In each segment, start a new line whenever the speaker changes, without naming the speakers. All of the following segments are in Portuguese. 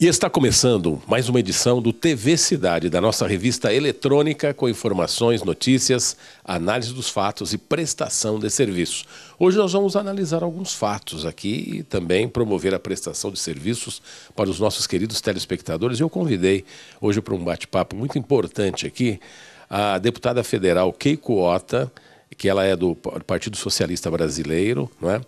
E está começando mais uma edição do TV Cidade, da nossa revista eletrônica com informações, notícias, análise dos fatos e prestação de serviços. Hoje nós vamos analisar alguns fatos aqui e também promover a prestação de serviços para os nossos queridos telespectadores. Eu convidei hoje para um bate-papo muito importante aqui a deputada federal Keiko Ota, que ela é do Partido Socialista Brasileiro, não é?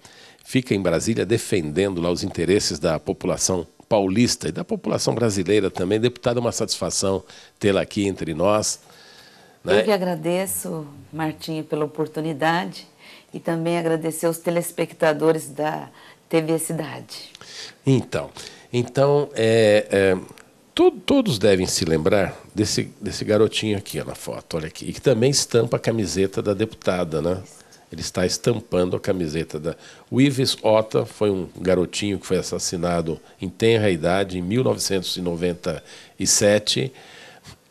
fica em Brasília defendendo lá os interesses da população paulista e da população brasileira também. Deputada, é uma satisfação tê-la aqui entre nós.
Né? Eu que agradeço, Martinho, pela oportunidade e também agradecer aos telespectadores da TV Cidade.
Então, então é, é, to, todos devem se lembrar desse, desse garotinho aqui ó, na foto, olha aqui, e que também estampa a camiseta da deputada, né? Isso. Ele está estampando a camiseta da. O Ives Ota foi um garotinho que foi assassinado em tenra idade, em 1997.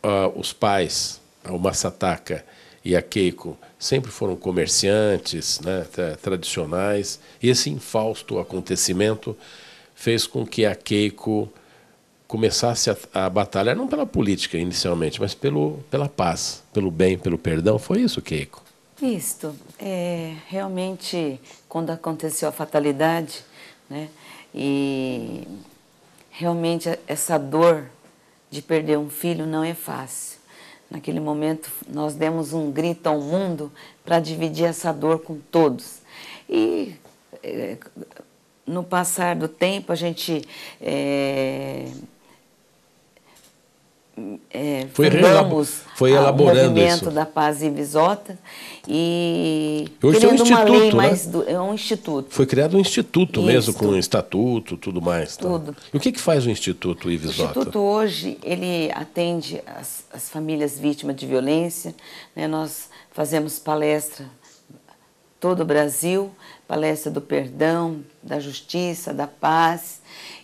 Uh, ah, os pais, o Massataka e a Keiko, sempre foram comerciantes né, tradicionais. E esse infausto acontecimento fez com que a Keiko começasse a, a, batalha, não pela política inicialmente, mas pelo, pela paz, pelo bem, pelo perdão. Foi isso, Keiko?
Isto, é, realmente, quando aconteceu a fatalidade, né, e realmente essa dor de perder um filho não é fácil. Naquele momento, nós demos um grito ao mundo para dividir essa dor com todos. E é, no passar do tempo, a gente é, é, foi, fundamos foi elaborando o movimento isso. da paz e visota e Hoje criando é um uma lei né? mais do, é um instituto.
Foi criado um instituto isso. mesmo com um estatuto, tudo mais. Tá? Tudo. Tá? E o que, que faz o instituto Ivisota? O instituto
hoje ele atende as, as famílias vítimas de violência. Né? Nós fazemos palestra todo o Brasil, palestra do perdão, da justiça, da paz.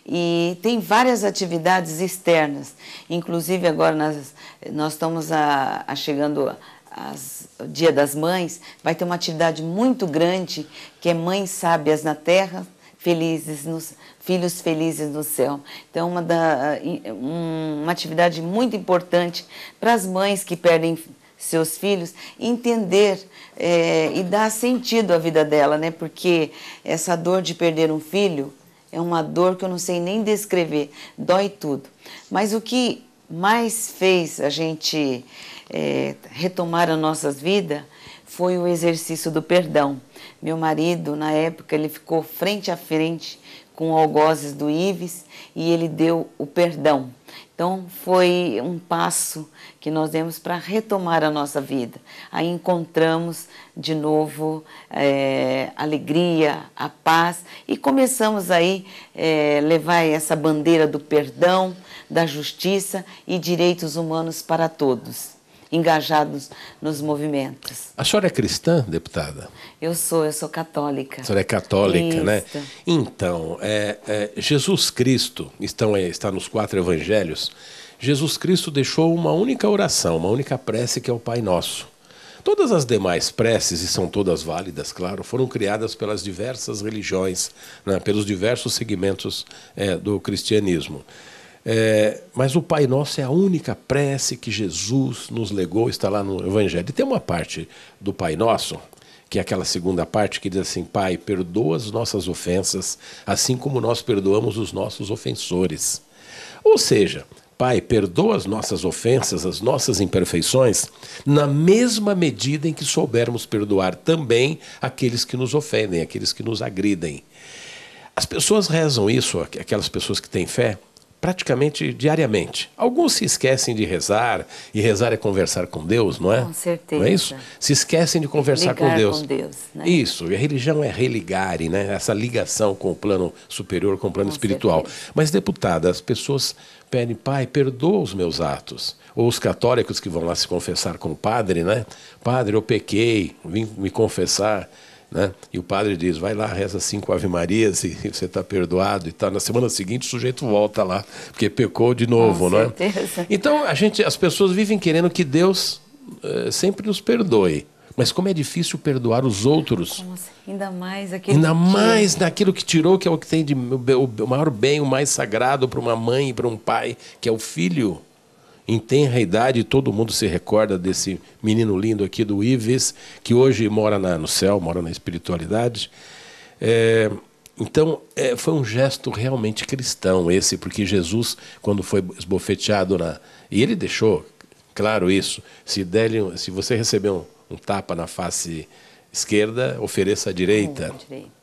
E tem várias atividades externas, inclusive agora nós, nós estamos a, a chegando ao Dia das Mães, vai ter uma atividade muito grande que é Mães Sábias na Terra, felizes nos, filhos felizes no céu. Então, uma, uma atividade muito importante para as mães que perdem seus filhos, entender é, e dar sentido à vida dela, né? Porque essa dor de perder um filho é uma dor que eu não sei nem descrever, dói tudo. Mas o que mais fez a gente é, retomar as nossas vidas foi o exercício do perdão. Meu marido, na época, ele ficou frente a frente com algozes do Ives e ele deu o perdão. Então, foi um passo que nós demos para retomar a nossa vida. Aí encontramos de novo é, alegria, a paz e começamos aí é, levar essa bandeira do perdão, da justiça e direitos humanos para todos engajados nos movimentos.
A senhora é cristã, deputada?
Eu sou, eu sou católica. A senhora é católica, né? Isso. né?
Então, é, é, Jesus Cristo estão, é, está nos quatro evangelhos. Jesus Cristo deixou uma única oração, uma única prece que é o Pai Nosso. Todas as demais preces, e são todas válidas, claro, foram criadas pelas diversas religiões, né, pelos diversos segmentos é, do cristianismo. É, mas o Pai Nosso é a única prece que Jesus nos legou, está lá no Evangelho. E tem uma parte do Pai Nosso, que é aquela segunda parte que diz assim: Pai, perdoa as nossas ofensas, assim como nós perdoamos os nossos ofensores. Ou seja, Pai, perdoa as nossas ofensas, as nossas imperfeições, na mesma medida em que soubermos perdoar também aqueles que nos ofendem, aqueles que nos agridem. As pessoas rezam isso, aquelas pessoas que têm fé, praticamente diariamente. Alguns se esquecem de rezar, e rezar é conversar com Deus, não é? Com certeza. Não é isso? Se esquecem de conversar Ligar com Deus. com Deus, né? Isso, e a religião é religare, né? Essa ligação com o plano superior, com o plano com espiritual. Certeza. Mas deputada, as pessoas pedem, pai, perdoa os meus atos. Ou os católicos que vão lá se confessar com o padre, né? Padre, eu pequei, vim me confessar. Né? E o padre diz: vai lá, reza cinco Ave Marias e você está perdoado e tal. Na semana seguinte o sujeito volta lá, porque pecou de novo, Com né? Certeza. Então a gente, as pessoas vivem querendo que Deus eh, sempre nos perdoe. Mas como é difícil perdoar os outros. Assim?
ainda mais aquilo Ainda que... mais
naquilo que tirou, que é o que tem de o, o maior bem, o mais sagrado para uma mãe e para um pai, que é o filho em tenra idade, todo mundo se recorda desse menino lindo aqui do Ives, que hoje mora na, no céu, mora na espiritualidade. É, então, é, foi um gesto realmente cristão esse, porque Jesus, quando foi esbofeteado na. E ele deixou claro isso: se, der, se você receber um, um tapa na face esquerda, ofereça a direita. É, hum, a direita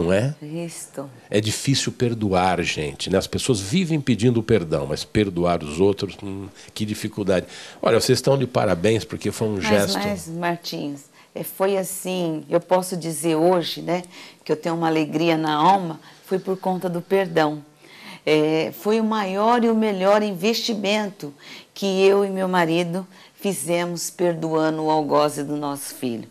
não é? Isto. É difícil perdoar, gente. Né? As pessoas vivem pedindo perdão, mas perdoar os outros, hum, que dificuldade. Olha, vocês estão de parabéns porque foi um mas, gesto.
Mas, Martins, é, foi assim. Eu posso dizer hoje, né, que eu tenho uma alegria na alma, foi por conta do perdão. É, foi o maior e o melhor investimento que eu e meu marido fizemos perdoando o algoz do nosso filho.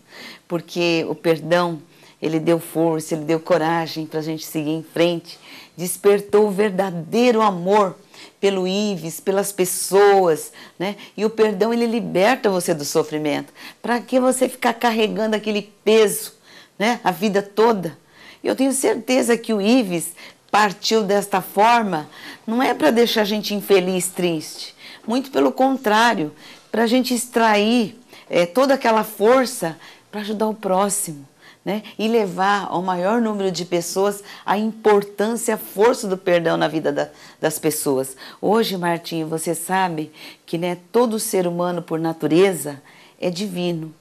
Porque o perdão ele deu força, ele deu coragem para a gente seguir em frente. Despertou o verdadeiro amor pelo Ives, pelas pessoas, né? E o perdão ele liberta você do sofrimento. Para que você ficar carregando aquele peso, né? A vida toda. Eu tenho certeza que o Ives partiu desta forma não é para deixar a gente infeliz, triste. Muito pelo contrário, para a gente extrair é, toda aquela força para ajudar o próximo né? e levar ao maior número de pessoas a importância, a força do perdão na vida da, das pessoas. Hoje, Martinho, você sabe que né, todo ser humano, por natureza, é divino.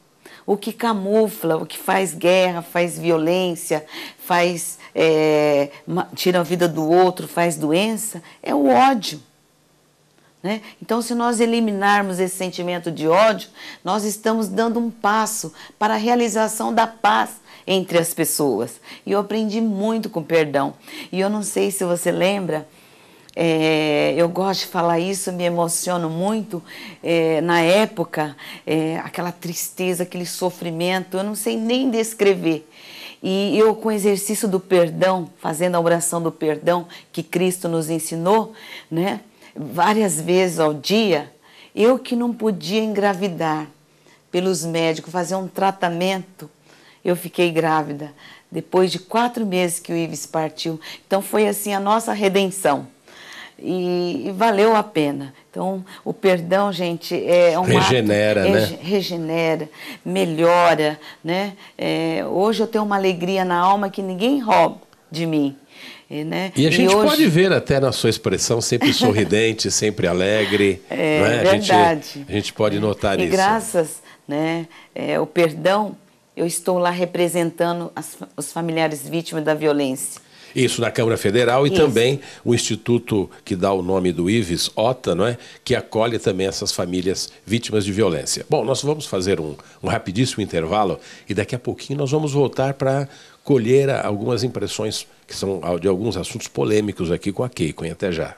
O que camufla, o que faz guerra, faz violência, faz é, tira a vida do outro, faz doença, é o ódio. Né? Então, se nós eliminarmos esse sentimento de ódio, nós estamos dando um passo para a realização da paz entre as pessoas. E eu aprendi muito com perdão. E eu não sei se você lembra, é, eu gosto de falar isso, me emociono muito. É, na época, é, aquela tristeza, aquele sofrimento, eu não sei nem descrever. E eu, com o exercício do perdão, fazendo a oração do perdão que Cristo nos ensinou, né, várias vezes ao dia, eu que não podia engravidar pelos médicos, fazer um tratamento eu fiquei grávida depois de quatro meses que o Ives partiu. Então foi assim a nossa redenção. E, e valeu a pena. Então, o perdão, gente, é um Regenera, ato, né? Regenera, melhora, né? É, hoje eu tenho uma alegria na alma que ninguém rouba de mim. E, é, né? e a gente hoje... pode
ver até na sua expressão, sempre sorridente, sempre alegre. É, né? verdade. A gente, a gente pode notar e isso. E
graças, né? É, o perdão eu estou lá representando as, os familiares vítimas da violência.
Isso, na Câmara Federal e Isso. também o instituto que dá o nome do IVES, OTA, não é? que acolhe também essas famílias vítimas de violência. Bom, nós vamos fazer um, um rapidíssimo intervalo e daqui a pouquinho nós vamos voltar para colher algumas impressões que são de alguns assuntos polêmicos aqui com a Keiko. E até já.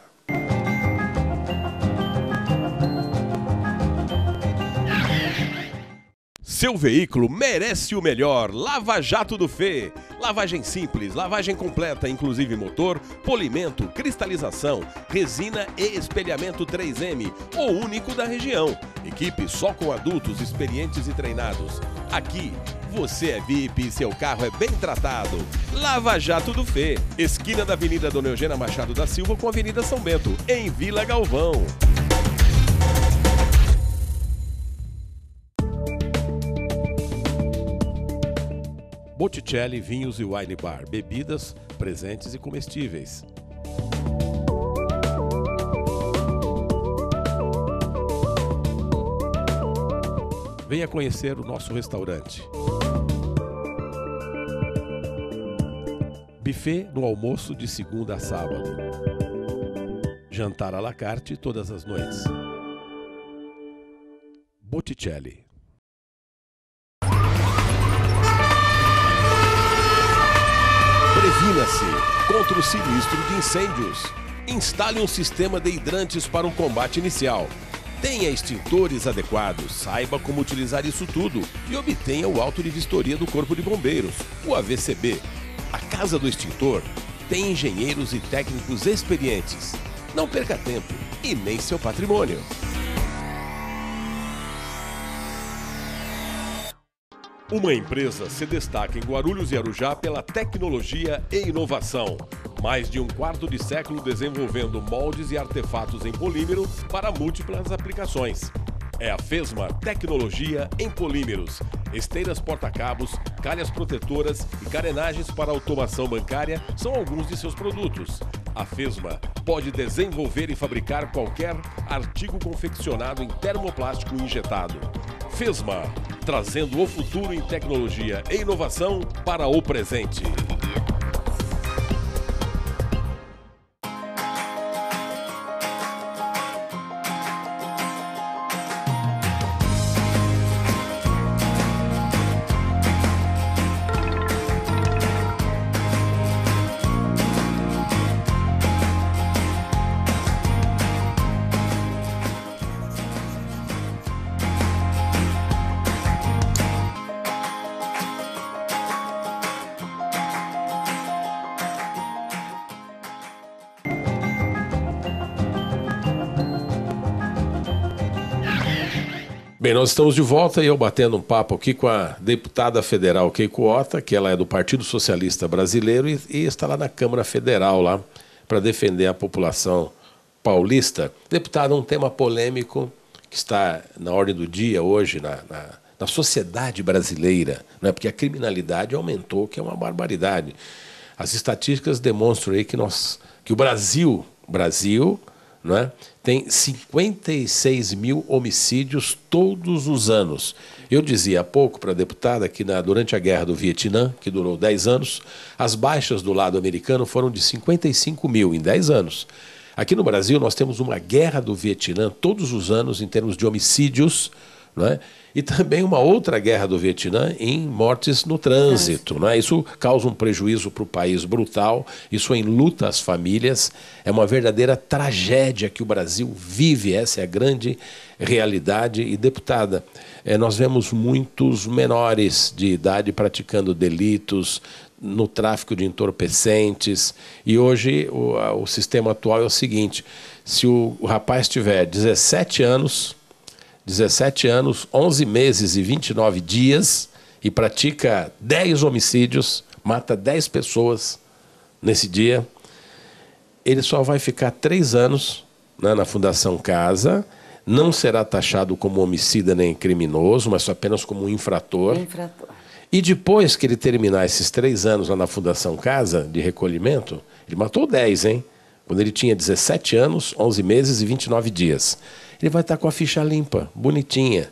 Seu veículo merece o melhor. Lava Jato do Fê. Lavagem simples, lavagem completa, inclusive motor, polimento, cristalização, resina e espelhamento 3M, o único da região. Equipe só com adultos experientes e treinados. Aqui você é VIP e seu carro é bem tratado. Lava Jato do Fê, esquina da Avenida Dona Eugênia Machado da Silva com a Avenida São Bento, em Vila Galvão. Botticelli Vinhos e Wine Bar, bebidas, presentes e comestíveis. Venha conhecer o nosso restaurante. Buffet no almoço de segunda a sábado. Jantar à la carte todas as noites. Botticelli Previna-se contra o sinistro de incêndios. Instale um sistema de hidrantes para um combate inicial. Tenha extintores adequados, saiba como utilizar isso tudo e obtenha o auto de vistoria do Corpo de Bombeiros, o AVCB. A Casa do Extintor tem engenheiros e técnicos experientes. Não perca tempo e nem seu patrimônio. Uma empresa se destaca em Guarulhos e Arujá pela tecnologia e inovação. Mais de um quarto de século desenvolvendo moldes e artefatos em polímero para múltiplas aplicações. É a FESMA Tecnologia em Polímeros. Esteiras porta-cabos, calhas protetoras e carenagens para automação bancária são alguns de seus produtos. A FESMA pode desenvolver e fabricar qualquer artigo confeccionado em termoplástico injetado. FESMA trazendo o futuro em tecnologia e inovação para o presente. bem, nós estamos de volta e eu batendo um papo aqui com a deputada federal Keiko Ota, que ela é do Partido Socialista Brasileiro e, e está lá na Câmara Federal lá para defender a população paulista. Deputada, um tema polêmico que está na ordem do dia hoje na, na, na sociedade brasileira, né? porque a criminalidade aumentou, que é uma barbaridade. As estatísticas demonstram aí que, nós, que o Brasil, Brasil, não é tem 56 mil homicídios todos os anos. Eu dizia há pouco para a deputada que na, durante a guerra do Vietnã, que durou 10 anos, as baixas do lado americano foram de 55 mil em 10 anos. Aqui no Brasil, nós temos uma guerra do Vietnã todos os anos em termos de homicídios é? E também uma outra guerra do Vietnã em mortes no trânsito. É? Isso causa um prejuízo para o país brutal, isso enluta as famílias, é uma verdadeira tragédia que o Brasil vive, essa é a grande realidade. E, deputada, é, nós vemos muitos menores de idade praticando delitos, no tráfico de entorpecentes. E hoje o, o, sistema atual é o seguinte: se o, o rapaz tiver 17 anos, 17 anos, 11 meses e 29 dias e pratica 10 homicídios, mata 10 pessoas nesse dia. Ele só vai ficar 3 anos né, na Fundação Casa, não será taxado como homicida nem criminoso, mas apenas como infrator. infrator. E depois que ele terminar esses três anos lá na Fundação Casa, de recolhimento, ele matou 10, hein? Quando ele tinha 17 anos, 11 meses e 29 dias ele vai estar com a ficha limpa, bonitinha.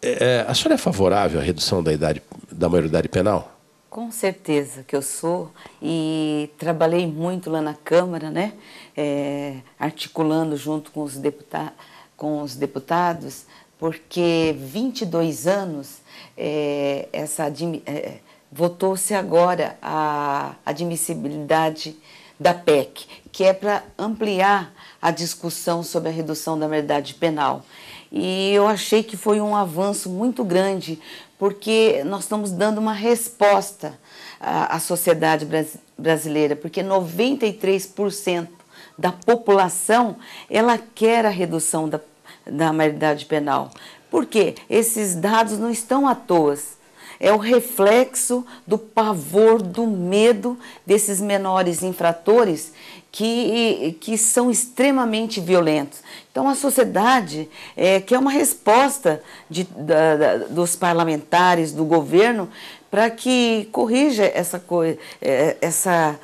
É, é, a senhora é favorável à redução da idade da maioridade penal?
Com certeza que eu sou e trabalhei muito lá na Câmara, né? É, articulando junto com os, deputa com os deputados, porque 22 anos é, essa é, votou-se agora a admissibilidade da PEC, que é para ampliar a discussão sobre a redução da verdade penal. E eu achei que foi um avanço muito grande, porque nós estamos dando uma resposta à, sociedade brasileira, porque 93% da população ela quer a redução da, da maioridade penal. Por quê? Esses dados não estão à toa é o reflexo do pavor, do medo desses menores infratores que, que são extremamente violentos. Então, a sociedade, é, que é uma resposta de, da, da, dos parlamentares, do governo, para que corrija essa, é, essa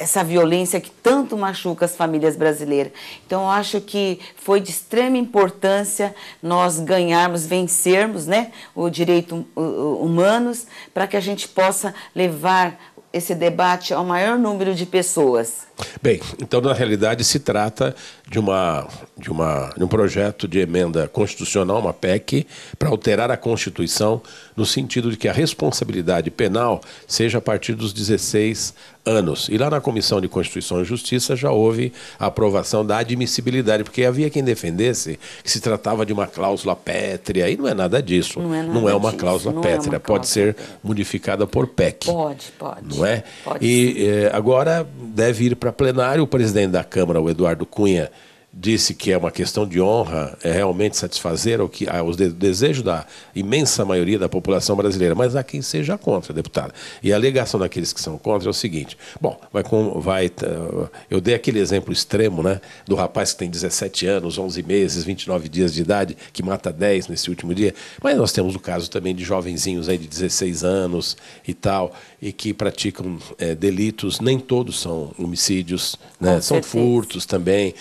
essa violência que tanto machuca as famílias brasileiras. Então, eu acho que foi de extrema importância nós ganharmos, vencermos né, o direito humanos para que a gente possa levar esse debate ao maior número de pessoas.
Bem, então na realidade se trata de, uma, de, uma, de um projeto de emenda constitucional, uma PEC, para alterar a Constituição no sentido de que a responsabilidade penal seja a partir dos 16 anos. E lá na Comissão de Constituição e Justiça já houve a aprovação da admissibilidade, porque havia quem defendesse que se tratava de uma cláusula pétrea, e não é nada disso. Não é, nada não é uma disso, cláusula é pétrea, é uma cláusula. pode ser modificada por PEC.
Pode, pode. Não é? Pode
e eh, agora deve ir para para plenário. O presidente da Câmara, o Eduardo Cunha, disse que é uma questão de honra é realmente satisfazer ao que, aos de, desejo da imensa maioria da população brasileira, mas há quem seja contra, deputada. E a alegação daqueles que são contra é o seguinte: bom, vai, com, vai eu dei aquele exemplo extremo, né, do rapaz que tem 17 anos, 11 meses, 29 dias de idade, que mata 10 nesse último dia, mas nós temos o caso também de jovenzinhos aí de 16 anos e tal e que praticam é, delitos, nem todos são homicídios, né? são furtos também,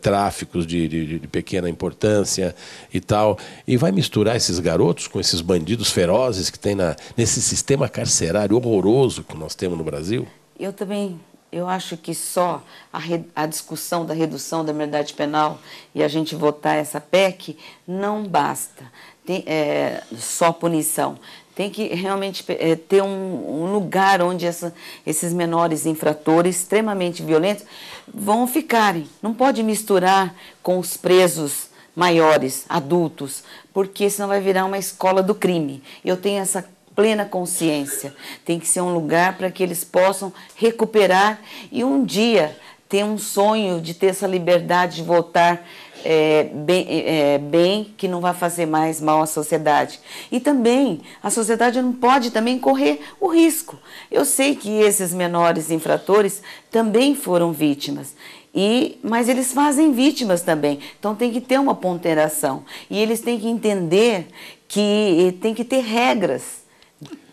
tráficos de, de, de, pequena importância e tal. E vai misturar esses garotos com esses bandidos ferozes que tem na, nesse sistema carcerário horroroso que nós temos no Brasil?
Eu também eu acho que só a, re, a, discussão da redução da merindade penal e a gente votar essa PEC não basta. Tem, é, só punição tem que realmente é, ter um, um, lugar onde essa, esses menores infratores extremamente violentos vão ficarem. Não pode misturar com os presos maiores, adultos, porque senão vai virar uma escola do crime. Eu tenho essa plena consciência. Tem que ser um lugar para que eles possam recuperar e um dia ter um sonho de ter essa liberdade de voltar é, bem, é, bem, que não vai fazer mais mal à sociedade. E também a sociedade não pode também correr o risco. Eu sei que esses menores infratores também foram vítimas. E, mas eles fazem vítimas também, então tem que ter uma ponderação. E eles têm que entender que eh, tem que ter regras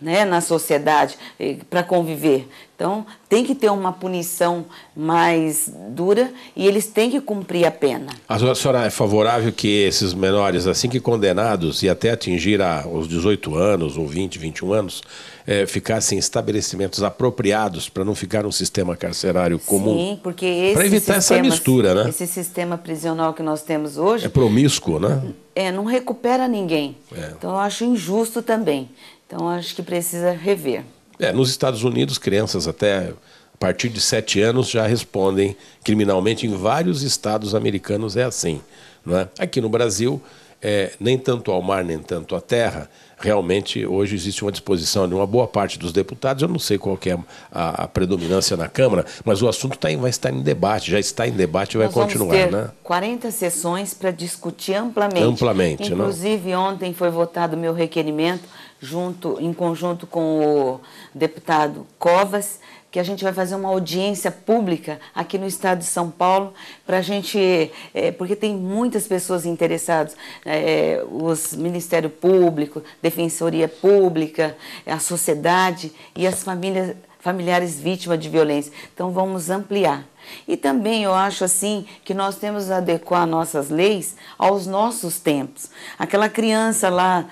né, na sociedade eh, para conviver. Então, tem que ter uma punição mais dura e eles têm que cumprir a pena.
A senhora é favorável que esses menores, assim que condenados e até atingir a, os 18 anos ou 20, 21 anos, é, ficassem em estabelecimentos apropriados para não ficar um sistema carcerário comum? Sim,
porque esse evitar sistema, essa mistura, né? Esse sistema prisional que nós temos hoje... É
promíscuo, né?
É, não recupera ninguém. É. Então, eu acho injusto também. Então acho que precisa rever.
É, nos Estados Unidos, crianças até a partir de sete anos já respondem criminalmente. Em vários estados americanos é assim. é? Aqui no Brasil, é, nem tanto ao mar, nem tanto à terra, realmente hoje existe uma disposição de uma boa parte dos deputados, eu não sei qual é a, a predominância na Câmara, mas o assunto tá em, vai estar em debate, já está em debate e vai continuar. ter né?
40 sessões para discutir amplamente. Amplamente, né? Inclusive, não? ontem foi votado o meu requerimento junto, em conjunto com o deputado Covas, que a gente vai fazer uma audiência pública aqui no estado de São Paulo para a gente, é, porque tem muitas pessoas interessadas, né, é, os Ministério Público, Defensoria Pública, a sociedade e as famílias familiares vítimas de violência. Então vamos ampliar. E também eu acho assim que nós temos que adequar nossas leis aos nossos tempos. Aquela criança lá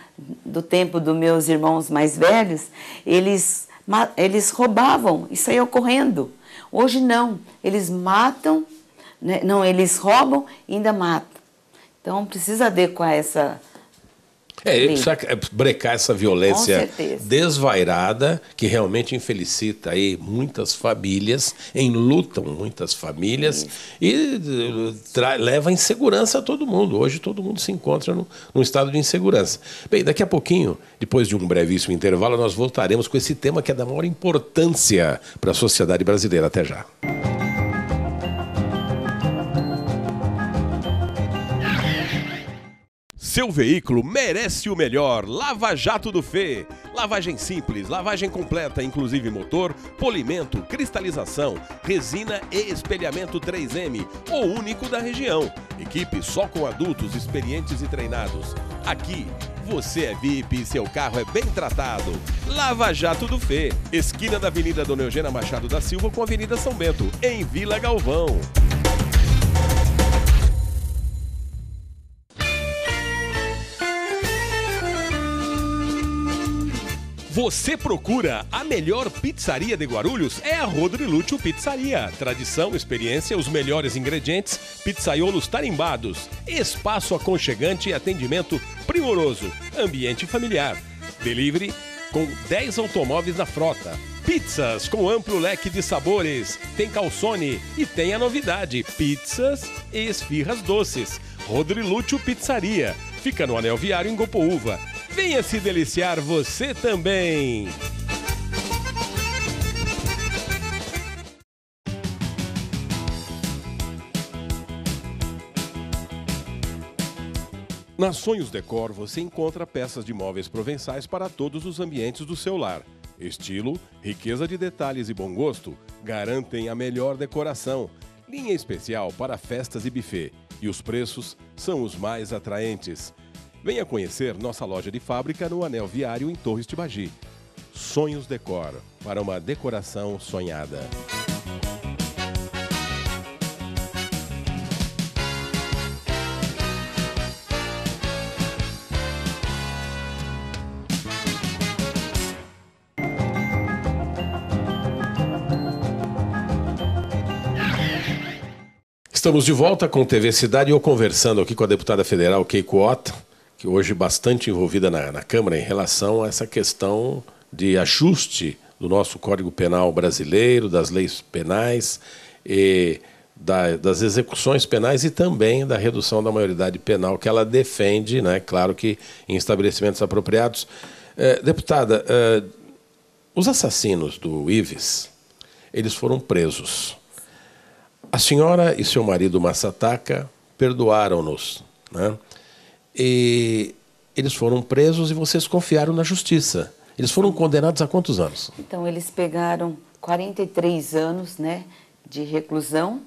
do tempo dos meus irmãos mais velhos, eles eles roubavam e ia correndo. Hoje não, eles matam, né? não, eles roubam e ainda matam. Então precisa adequar essa
é, ele precisa brecar essa violência desvairada que realmente infelicita aí muitas famílias, enlutam muitas famílias Isso. e leva insegurança a todo mundo. Hoje todo mundo se encontra num, num estado de insegurança. Bem, daqui a pouquinho, depois de um brevíssimo intervalo, nós voltaremos com esse tema que é da maior importância para a sociedade brasileira. Até já. Seu veículo merece o melhor. Lava Jato do Fê. Lavagem simples, lavagem completa, inclusive motor, polimento, cristalização, resina e espelhamento 3M, o único da região. Equipe só com adultos experientes e treinados. Aqui você é VIP e seu carro é bem tratado. Lava Jato do Fê, esquina da Avenida Dona Eugênia Machado da Silva com a Avenida São Bento, em Vila Galvão. Você procura a melhor pizzaria de Guarulhos? É a Rodrigo Lúcio Pizzaria. Tradição, experiência, os melhores ingredientes, pizzaiolos tarimbados, espaço aconchegante e atendimento primoroso, ambiente familiar. Delivery com 10 automóveis na frota. Pizzas com amplo leque de sabores. Tem calzone e tem a novidade: pizzas e esfirras doces. Rodrigo Lúcio Pizzaria. Fica no Anel Viário em Gopoúva. Venha se deliciar você também! Na Sonhos Decor você encontra peças de móveis provençais para todos os ambientes do seu lar. Estilo, riqueza de detalhes e bom gosto garantem a melhor decoração. Linha especial para festas e buffet. E os preços são os mais atraentes. Venha conhecer nossa loja de fábrica no Anel Viário em Torres de Bagi. Sonhos Decor, para uma decoração sonhada. Estamos de volta com TV Cidade e eu conversando aqui com a deputada federal Keiko Otto que hoje bastante envolvida na, na Câmara em relação a essa questão de ajuste do nosso Código Penal brasileiro, das leis penais, e da, das execuções penais e também da redução da maioridade penal que ela defende, né? claro que em estabelecimentos apropriados. Eh, deputada, eh, os assassinos do Ives, eles foram presos. A senhora e seu marido Massataka perdoaram-nos. Né? E eles foram presos e vocês confiaram na justiça. Eles foram condenados a quantos anos?
Então, eles pegaram 43 anos né, de reclusão,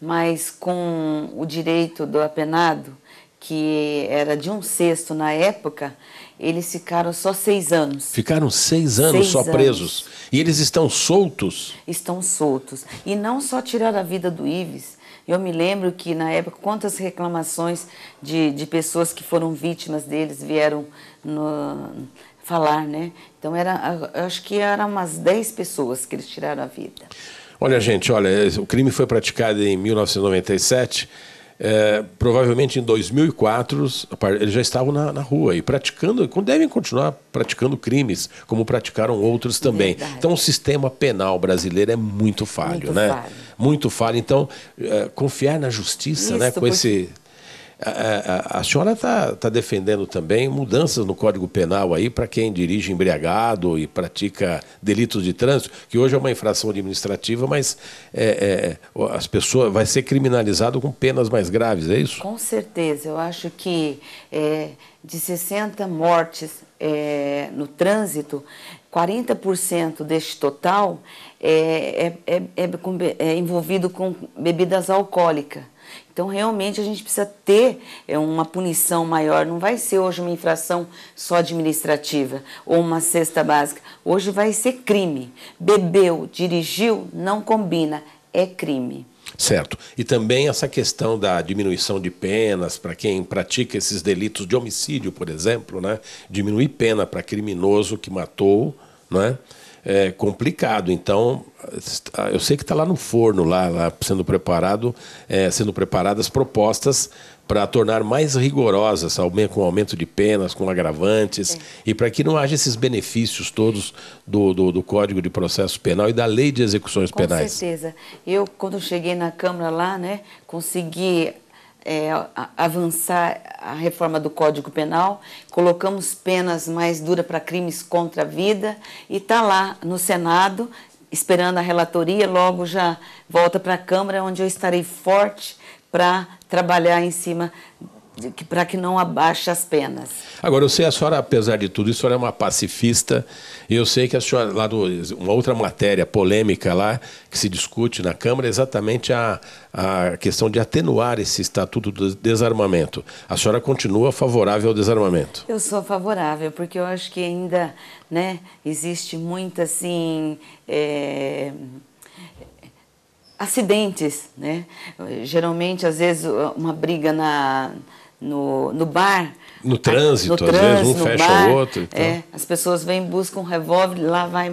mas com o direito do apenado, que era de um sexto na época, eles ficaram só seis anos.
Ficaram seis anos seis só anos. presos. E eles estão soltos?
Estão soltos. E não só tiraram a vida do Ives, eu me lembro que na época quantas reclamações de, de pessoas que foram vítimas deles vieram no, falar, né? Então era, acho que eram umas 10 pessoas que eles tiraram a vida.
Olha, gente, olha, o crime foi praticado em 1997 é, provavelmente em 2004 eles já estavam na, na, rua e praticando, devem continuar praticando crimes, como praticaram outros também. Verdade. Então o sistema penal brasileiro é muito falho, muito né? Falho. Muito falho. Então, é, confiar na justiça, né, Isso, né? Com porque... esse a, a, senhora está tá defendendo também mudanças no Código Penal aí para quem dirige embriagado e pratica delitos de trânsito, que hoje é uma infração administrativa, mas é, é, as pessoas vai ser criminalizado com penas mais graves, é isso?
Com certeza, eu acho que é, de 60 mortes é, no trânsito, 40% deste total é, é, é, é, é envolvido com bebidas alcoólicas. Então, realmente, a gente precisa ter é, uma punição maior. Não vai ser hoje uma infração só administrativa ou uma cesta básica. Hoje vai ser crime. Bebeu, dirigiu, não combina. É crime.
Certo. E também essa questão da diminuição de penas para quem pratica esses delitos de homicídio, por exemplo, né? Diminuir pena para criminoso que matou, né? é, complicado. Então, eu sei que está lá no forno, lá, lá sendo preparado, é, sendo preparadas propostas para tornar mais rigorosas, com aumento de penas, com agravantes, Sim. e para que não haja esses benefícios todos do, do, do, Código de Processo Penal e da Lei de Execuções com Penais. Com
certeza. Eu, quando cheguei na Câmara lá, né, consegui é, avançar a reforma do Código Penal, colocamos penas mais duras para crimes contra a vida e está lá no Senado, esperando a relatoria, logo já volta para a Câmara, onde eu estarei forte para trabalhar em cima para que não abaixe as penas.
Agora, eu sei, a senhora, apesar de tudo, a senhora é uma pacifista, e eu sei que a senhora, lá do, uma outra matéria polêmica lá, que se discute na Câmara, é exatamente a, a questão de atenuar esse estatuto do desarmamento. A senhora continua favorável ao desarmamento?
Eu sou favorável, porque eu acho que ainda né, existe muito assim... É acidentes, né? Geralmente, às vezes, uma briga na, no, no bar. No trânsito, no às trânsito, vezes um fecha bar, o outro. Então. É, as pessoas vêm, buscam um revólver, lá vai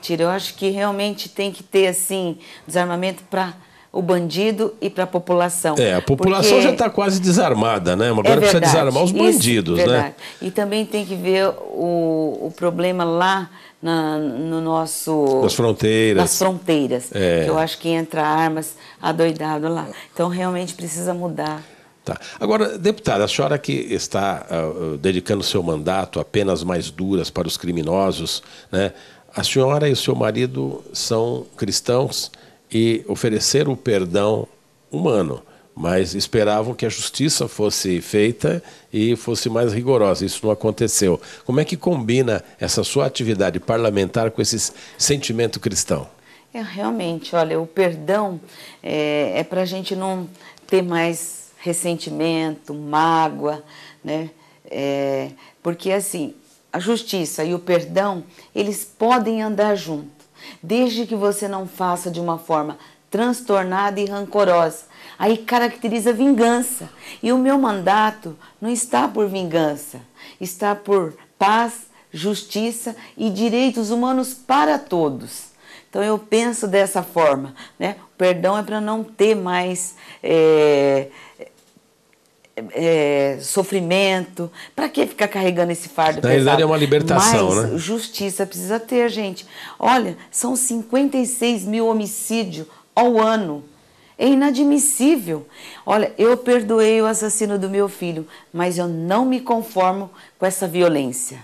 tira. Eu acho que realmente tem que ter assim desarmamento para o bandido e para a população. É, a população Porque... já está
quase desarmada, né? Agora é precisa desarmar os bandidos, Isso, né?
E também tem que ver o, o problema lá na, no nosso... Nas
fronteiras. Nas
fronteiras. É. eu acho que entra armas adoidado lá. Então, realmente precisa mudar. Tá. Agora, deputada,
a senhora que está uh, dedicando seu mandato a penas mais duras para os criminosos, né? a senhora e o seu marido são cristãos e ofereceram o perdão humano, mas esperavam que a justiça fosse feita e fosse mais rigorosa. Isso não aconteceu. Como é que combina essa sua atividade parlamentar com esse sentimento cristão?
É, realmente, olha, o perdão é, é para a gente não ter mais ressentimento, mágoa, né? É, porque assim, a justiça e o perdão, eles podem andar juntos, desde que você não faça de uma forma transtornada e rancorosa. Aí caracteriza vingança. E o meu mandato não está por vingança, está por paz, justiça e direitos humanos para todos. Então eu penso dessa forma, né? O perdão é para não ter mais é, é, sofrimento. Para que ficar carregando esse fardo? Na realidade é uma libertação, Mas, né? Justiça precisa ter, gente. Olha, são 56 mil homicídios ao ano. É inadmissível. Olha, eu perdoei o assassino do meu filho, mas eu não me conformo com essa violência.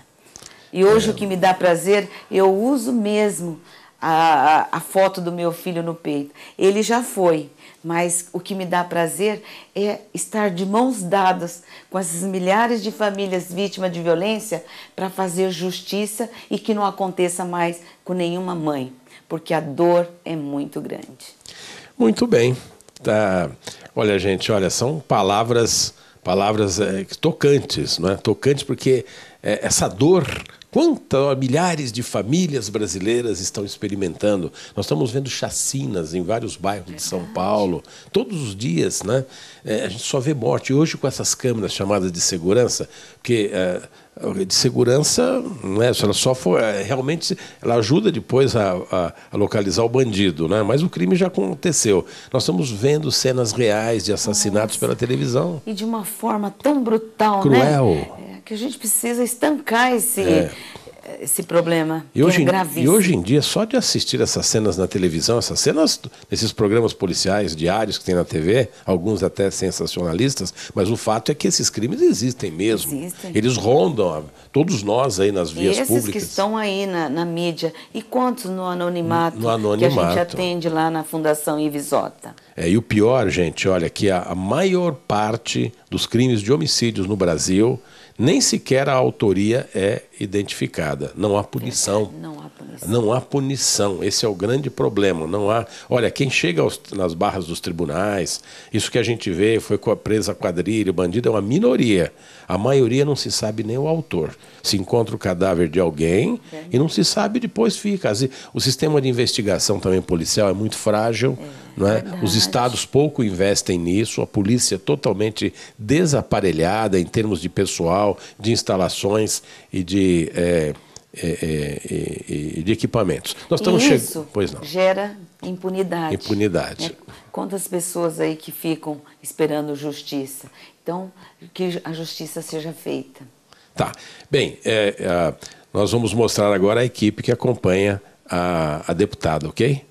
E hoje é. o que me dá prazer, eu uso mesmo a, a, a foto do meu filho no peito. Ele já foi mas o que me dá prazer é estar de mãos dadas com essas milhares de famílias vítimas de violência para fazer justiça e que não aconteça mais com nenhuma mãe, porque a dor é muito grande.
Muito bem. Tá. Olha, gente, olha, são palavras palavras é, tocantes, não é? Tocantes porque é, essa dor, quantas milhares de famílias brasileiras estão experimentando? Nós estamos vendo chacinas em vários bairros Verdade. de São Paulo, todos os dias, né? É, a gente só vê morte. E hoje com essas câmeras chamadas de segurança, porque é, de segurança, né? Se ela só for, é, realmente ela ajuda depois a, a, a, localizar o bandido, né? Mas o crime já aconteceu. Nós estamos vendo cenas reais de assassinatos Nossa. pela televisão
e de uma forma tão brutal, né? cruel, né? que a gente precisa estancar esse é esse problema. E é hoje, é e hoje
em dia, só de assistir essas cenas na televisão, essas cenas desses programas policiais diários que tem na TV, alguns até sensacionalistas, mas o fato é que esses crimes existem mesmo. Existem. Eles rondam todos nós aí nas vias esses públicas. Esses que
estão aí na, na, mídia. E quantos no anonimato, no, no anonimato que a gente atende lá na Fundação Ivisota?
É, e o pior, gente, olha, que a, a maior parte dos crimes de homicídios no Brasil, nem sequer a autoria é identificada. Não há punição. Não há punição. Não há punição. Esse é o grande problema. Não há. Olha, quem chega aos, nas barras dos tribunais, isso que a gente vê foi com a presa quadrilha, bandido é uma minoria. A maioria não se sabe nem o autor. Se encontra o cadáver de alguém é. e não se sabe depois fica. O sistema de investigação também policial é muito frágil. É. É? Os estados pouco investem nisso, a polícia é totalmente desaparelhada em termos de pessoal, de instalações e de de, é é, é, é, é, de equipamentos. Nós estamos chegando. Pois não.
Gera impunidade. Impunidade. Né? Quantas pessoas aí que ficam esperando justiça? Então, que a justiça seja feita.
Tá. Bem, nós vamos mostrar agora a equipe que acompanha a, a deputada, ok?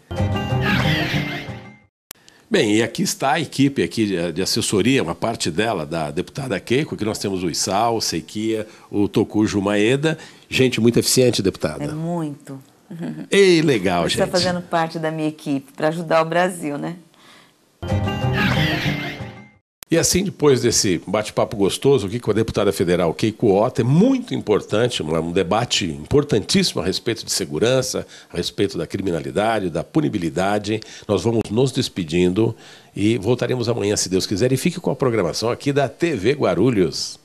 Bem, e aqui está a equipe aqui de assessoria, uma parte dela, da deputada Keiko, que nós temos o Issal, o Sequia, o Tocujo Maeda. Gente muito eficiente, deputada.
É muito.
Ei, legal, Você tá gente. Está fazendo
parte da minha equipe para ajudar o Brasil, né?
E assim, depois desse bate-papo gostoso aqui com a deputada federal Keiko Ota, é muito importante, é um debate importantíssimo a respeito de segurança, a respeito da criminalidade, da punibilidade. Nós vamos nos despedindo e voltaremos amanhã, se Deus quiser. E fique com a programação aqui da TV Guarulhos.